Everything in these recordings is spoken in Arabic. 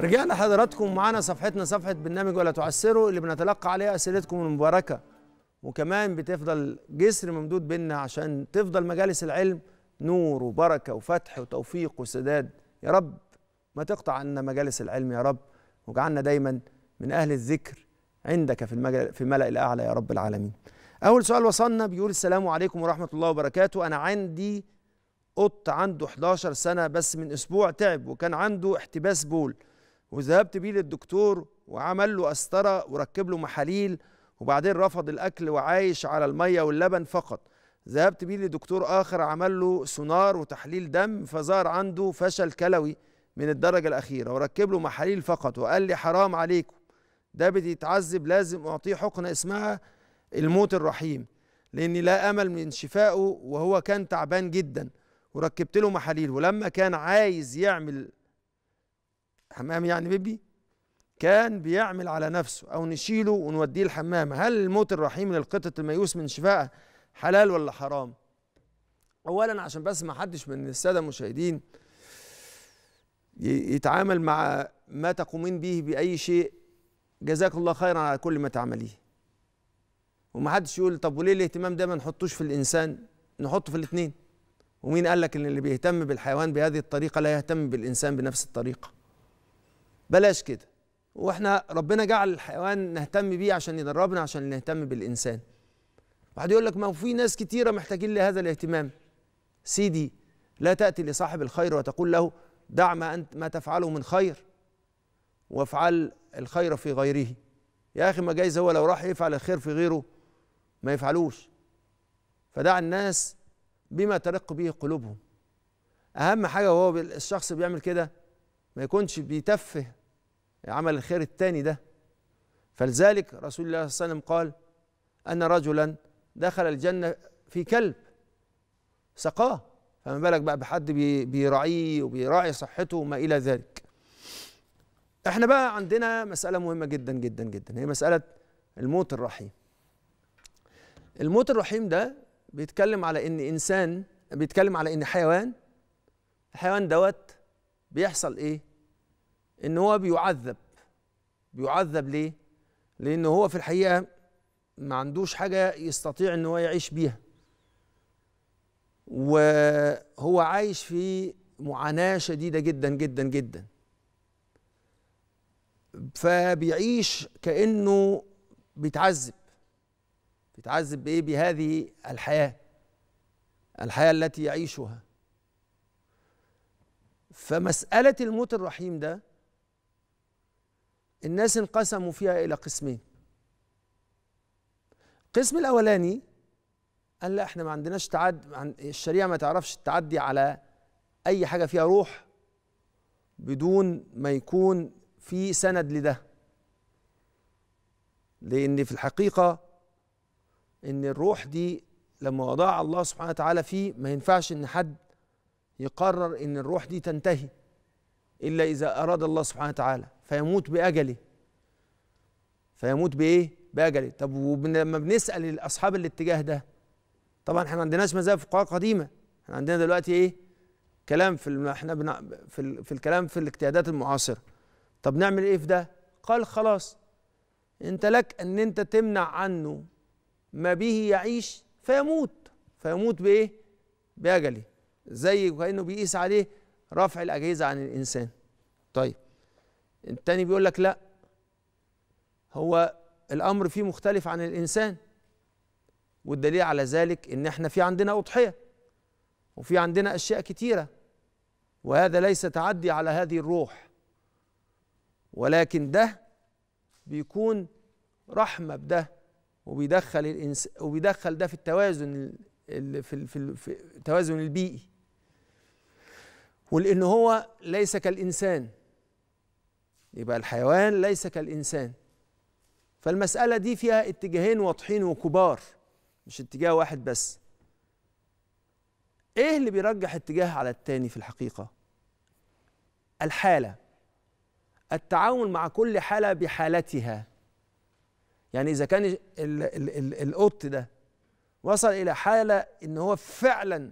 رجعنا حضراتكم معانا صفحتنا صفحة برنامج ولا تعسروا اللي بنتلقى عليها أسئلتكم المباركة وكمان بتفضل جسر ممدود بينا عشان تفضل مجالس العلم نور وبركة وفتح وتوفيق وسداد يا رب ما تقطع عنا مجالس العلم يا رب واجعلنا دايما من أهل الذكر عندك في, المجل في الملأ الأعلى يا رب العالمين أول سؤال وصلنا بيقول السلام عليكم ورحمة الله وبركاته أنا عندي قط عنده 11 سنة بس من أسبوع تعب وكان عنده احتباس بول وذهبت بيه للدكتور وعمل له أسترة وركب له محاليل وبعدين رفض الاكل وعايش على الميه واللبن فقط ذهبت بيه لدكتور اخر عمل له سونار وتحليل دم فظهر عنده فشل كلوي من الدرجه الاخيره وركب له محاليل فقط وقال لي حرام عليكم ده بيتعذب لازم اعطيه حقنه اسمها الموت الرحيم لاني لا امل من شفائه وهو كان تعبان جدا وركبت له محاليل ولما كان عايز يعمل حمام يعني بيبي كان بيعمل على نفسه او نشيله ونوديه الحمام هل الموت الرحيم للقطط الميؤوس من شفائها حلال ولا حرام اولا عشان بس ما حدش من الساده المشاهدين يتعامل مع ما تقومين به باي شيء جزاك الله خيرا على كل ما تعمليه وما حدش يقول طب وليه الاهتمام ده ما نحطوش في الانسان نحطه في الاثنين ومين قال لك ان اللي بيهتم بالحيوان بهذه الطريقه لا يهتم بالانسان بنفس الطريقه بلاش كده واحنا ربنا جعل الحيوان نهتم بيه عشان يدربنا عشان نهتم بالانسان واحد يقول لك ما في ناس كتيره محتاجين لهذا الاهتمام سيدي لا تاتي لصاحب الخير وتقول له دع ما انت ما تفعله من خير وافعل الخير في غيره يا اخي ما جايز هو لو راح يفعل الخير في غيره ما يفعلوش فدع الناس بما ترق به قلوبهم اهم حاجه وهو الشخص بيعمل كده ما يكونش بيتفه عمل الخير الثاني ده فلذلك رسول الله صلى الله عليه وسلم قال أن رجلا دخل الجنة في كلب سقاه فما بالك بقى بحد بيراعيه وبيراعي صحته وما إلى ذلك احنا بقى عندنا مسألة مهمة جدا جدا جدا هي مسألة الموت الرحيم الموت الرحيم ده بيتكلم على ان انسان بيتكلم على ان حيوان الحيوان دوت بيحصل ايه ان هو بيعذب بيعذب ليه لان هو في الحقيقه ما عندوش حاجه يستطيع ان هو يعيش بيها وهو عايش في معاناه شديده جدا جدا جدا فبيعيش كانه بيتعذب بيتعذب بايه بهذه الحياه الحياه التي يعيشها فمساله الموت الرحيم ده الناس انقسموا فيها إلى قسمين القسم الأولاني قال لا احنا ما عندناش تعد الشريعة ما تعرفش التعدي على أي حاجة فيها روح بدون ما يكون في سند لده لأن في الحقيقة إن الروح دي لما وضع الله سبحانه وتعالى فيه ما ينفعش إن حد يقرر إن الروح دي تنتهي إلا إذا أراد الله سبحانه وتعالى فيموت باجله فيموت بايه باجله طب ولما بنسال اصحاب الاتجاه ده طبعا احنا ما عندناش مذاهب فقهاء قديمه احنا عندنا دلوقتي ايه كلام في احنا بنع... في, ال... في الكلام في الاجتهادات المعاصره طب نعمل ايه في ده قال خلاص انت لك ان انت تمنع عنه ما به يعيش فيموت فيموت بايه باجله زي كانه بيقيس عليه رفع الاجهزه عن الانسان طيب التاني بيقول لك لا هو الامر فيه مختلف عن الانسان والدليل على ذلك ان احنا في عندنا اضحيه وفي عندنا اشياء كتيره وهذا ليس تعدي على هذه الروح ولكن ده بيكون رحمه بده وبيدخل الإنس وبيدخل ده في التوازن في في التوازن البيئي ولان هو ليس كالانسان يبقى الحيوان ليس كالإنسان فالمسألة دي فيها اتجاهين واضحين وكبار مش اتجاه واحد بس ايه اللي بيرجح اتجاه على التاني في الحقيقة الحالة التعامل مع كل حالة بحالتها يعني إذا كان القط ده وصل إلى حالة إن هو فعلا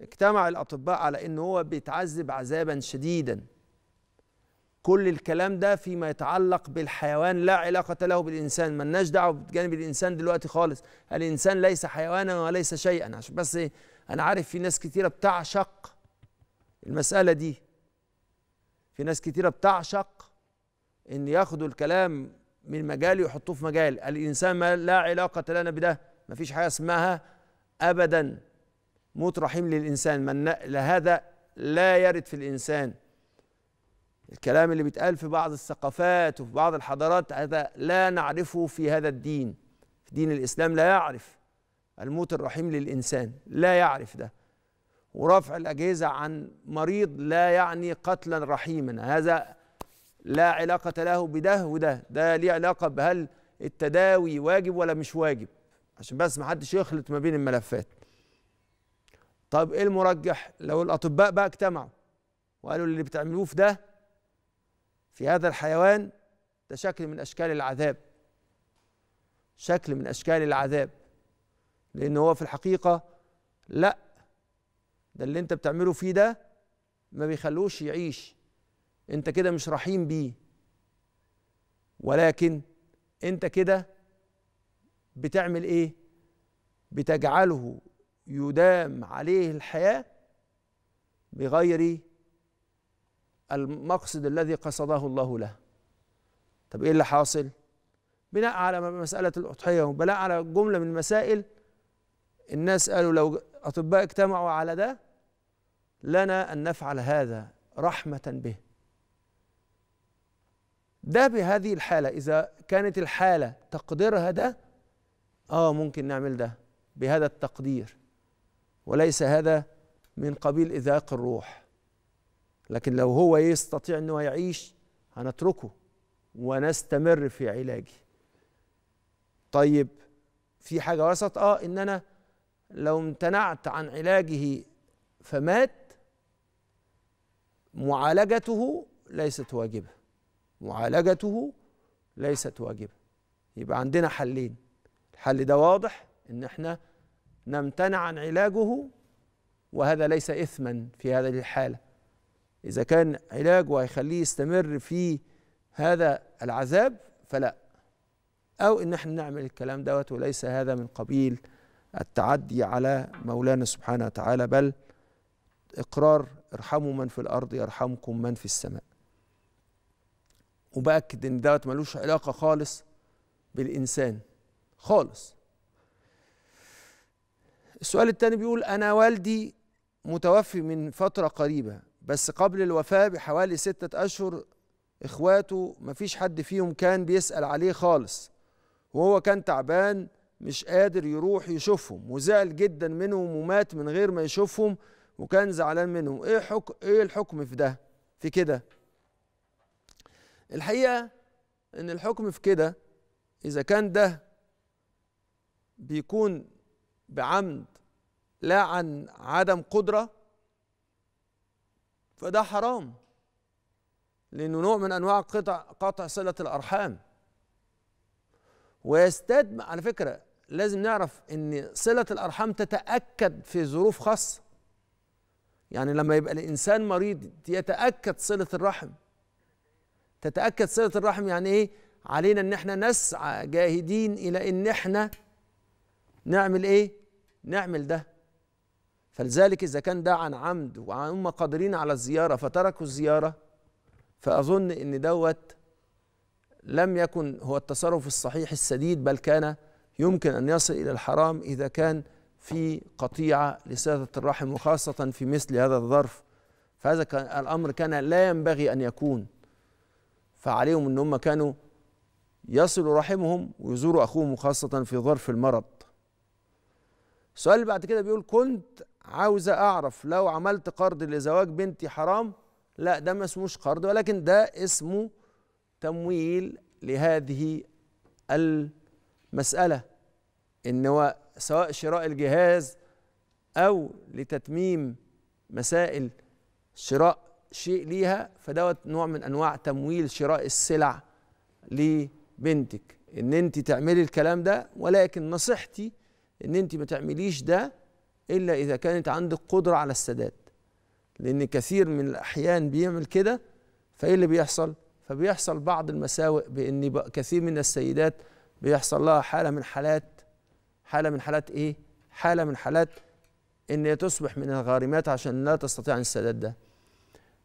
اجتمع الأطباء على إن هو بيتعذب عذابا شديدا كل الكلام ده فيما يتعلق بالحيوان لا علاقة له بالإنسان ملناش دعوة بجانب الإنسان دلوقتي خالص الإنسان ليس حيوانا وليس شيئا عشان بس إيه؟ أنا عارف في ناس كتيرة بتعشق المسألة دي في ناس كتيرة بتعشق إن ياخدوا الكلام من مجال ويحطوه في مجال الإنسان ما لا علاقة لنا بده مفيش حاجة اسمها أبدا موت رحيم للإنسان من لهذا لا يرد في الإنسان الكلام اللي بيتقال في بعض الثقافات وفي بعض الحضارات هذا لا نعرفه في هذا الدين في دين الإسلام لا يعرف الموت الرحيم للإنسان لا يعرف ده ورفع الأجهزة عن مريض لا يعني قتلا رحيما هذا لا علاقة له بده وده ده ليه علاقة بهل التداوي واجب ولا مش واجب عشان بس ما حدش يخلط ما بين الملفات طب ايه المرجح لو الاطباء بقى اجتمعوا وقالوا اللي بتعملوه في ده في هذا الحيوان ده شكل من أشكال العذاب شكل من أشكال العذاب لأن هو في الحقيقة لأ ده اللي أنت بتعمله فيه ده ما بيخلوش يعيش أنت كده مش رحيم بيه ولكن أنت كده بتعمل إيه؟ بتجعله يدام عليه الحياة بغير المقصد الذي قصده الله له طب ايه اللي حاصل بناء على مسألة الأضحية وبناء على جملة من المسائل الناس قالوا لو أطباء اجتمعوا على ده لنا أن نفعل هذا رحمة به ده بهذه الحالة إذا كانت الحالة تقديرها ده آه ممكن نعمل ده بهذا التقدير وليس هذا من قبيل إذاق الروح لكن لو هو يستطيع أنه يعيش هنتركه ونستمر في علاجي طيب في حاجة وسط آه إن أنا لو امتنعت عن علاجه فمات معالجته ليست واجبة معالجته ليست واجبة يبقى عندنا حلين الحل ده واضح إن إحنا نمتنع عن علاجه وهذا ليس إثما في هذه الحالة إذا كان علاجه هيخليه يستمر في هذا العذاب فلا أو إن احنا نعمل الكلام دوت وليس هذا من قبيل التعدي على مولانا سبحانه وتعالى بل إقرار ارحموا من في الأرض يرحمكم من في السماء وبأكد إن دوت ملوش علاقة خالص بالإنسان خالص السؤال التاني بيقول أنا والدي متوفي من فترة قريبة بس قبل الوفاة بحوالي ستة أشهر إخواته مفيش حد فيهم كان بيسأل عليه خالص وهو كان تعبان مش قادر يروح يشوفهم وزعل جدا منهم ومات من غير ما يشوفهم وكان زعلان منهم ايه حكم ايه الحكم في ده في كده الحقيقه ان الحكم في كده اذا كان ده بيكون بعمد لا عن عدم قدره فده حرام لأنه نوع من أنواع قطع قطع صلة الأرحام ويستد على فكرة لازم نعرف أن صلة الأرحام تتأكد في ظروف خاصة يعني لما يبقى الإنسان مريض يتأكد صلة الرحم تتأكد صلة الرحم يعني إيه علينا أن احنا نسعى جاهدين إلى أن احنا نعمل إيه نعمل ده فلذلك إذا كان ده عن عمد وهم قادرين على الزيارة فتركوا الزيارة فأظن إن دوت لم يكن هو التصرف الصحيح السديد بل كان يمكن أن يصل إلى الحرام إذا كان في قطيعة لسادة الرحم وخاصة في مثل هذا الظرف فهذا كان الأمر كان لا ينبغي أن يكون فعليهم أن هم كانوا يصلوا رحمهم ويزوروا أخوهم خاصة في ظرف المرض السؤال اللي بعد كده بيقول كنت عاوزة أعرف لو عملت قرض لزواج بنتي حرام لا ده ما اسموش قرض ولكن ده اسمه تمويل لهذه المسألة إن هو سواء شراء الجهاز أو لتتميم مسائل شراء شيء ليها فدوت نوع من أنواع تمويل شراء السلع لبنتك إن أنت تعملي الكلام ده ولكن نصيحتي ان انت ما تعمليش ده الا اذا كانت عندك قدره على السداد لان كثير من الاحيان بيعمل كده فايه اللي بيحصل فبيحصل بعض المساوئ بان كثير من السيدات بيحصل لها حاله من حالات حاله من حالات ايه حاله من حالات ان هي تصبح من الغارمات عشان لا تستطيع السداد ده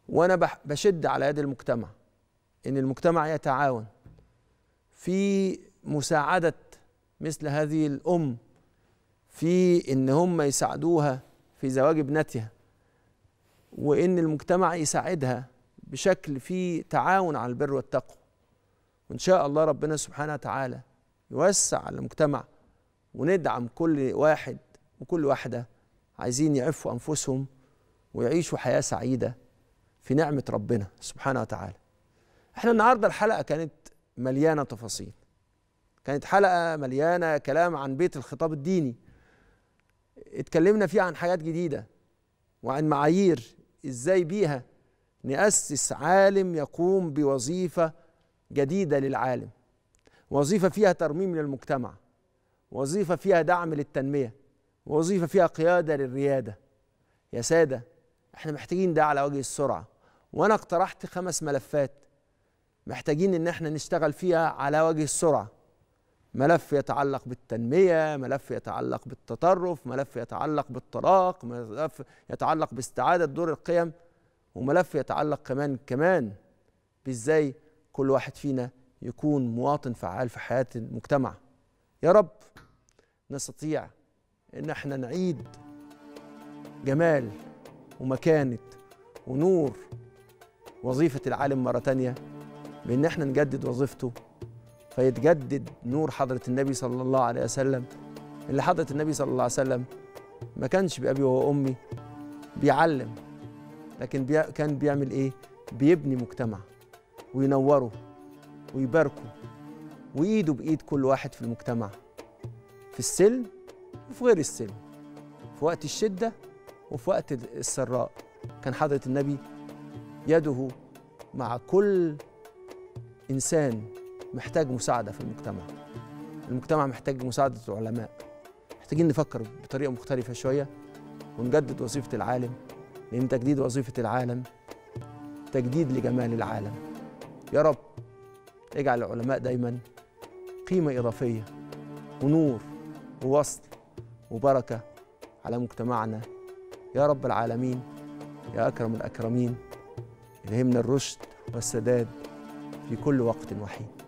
وانا بشد على يد المجتمع ان المجتمع يتعاون في مساعده مثل هذه الام في ان هم يساعدوها في زواج ابنتها وان المجتمع يساعدها بشكل فيه تعاون على البر والتقوى وان شاء الله ربنا سبحانه وتعالى يوسع المجتمع وندعم كل واحد وكل واحده عايزين يعفوا انفسهم ويعيشوا حياه سعيده في نعمه ربنا سبحانه وتعالى احنا النهارده الحلقه كانت مليانه تفاصيل كانت حلقه مليانه كلام عن بيت الخطاب الديني اتكلمنا فيه عن حاجات جديده وعن معايير ازاي بيها ناسس عالم يقوم بوظيفه جديده للعالم وظيفه فيها ترميم للمجتمع وظيفه فيها دعم للتنميه وظيفه فيها قياده للرياده يا ساده احنا محتاجين ده على وجه السرعه وانا اقترحت خمس ملفات محتاجين ان احنا نشتغل فيها على وجه السرعه ملف يتعلق بالتنمية ملف يتعلق بالتطرف ملف يتعلق بالطلاق ملف يتعلق باستعادة دور القيم وملف يتعلق كمان كمان بإزاي كل واحد فينا يكون مواطن فعال في حياة المجتمع يا رب نستطيع إن احنا نعيد جمال ومكانة ونور وظيفة العالم مرة تانية بإن احنا نجدد وظيفته فيتجدد نور حضرة النبي صلى الله عليه وسلم اللي حضرة النبي صلى الله عليه وسلم ما كانش بأبي وأمي بيعلم لكن بي... كان بيعمل إيه؟ بيبني مجتمع وينوره ويباركه وإيده بإيد كل واحد في المجتمع في السلم وفي غير السلم في وقت الشدة وفي وقت السراء كان حضرة النبي يده مع كل إنسان محتاج مساعدة في المجتمع المجتمع محتاج مساعدة العلماء محتاجين نفكر بطريقة مختلفة شوية ونجدد وظيفة العالم لأن تجديد وظيفة العالم تجديد لجمال العالم يا رب اجعل العلماء دايما قيمة إضافية ونور ووصل وبركة على مجتمعنا يا رب العالمين يا أكرم الأكرمين الهمنا الرشد والسداد في كل وقت وحين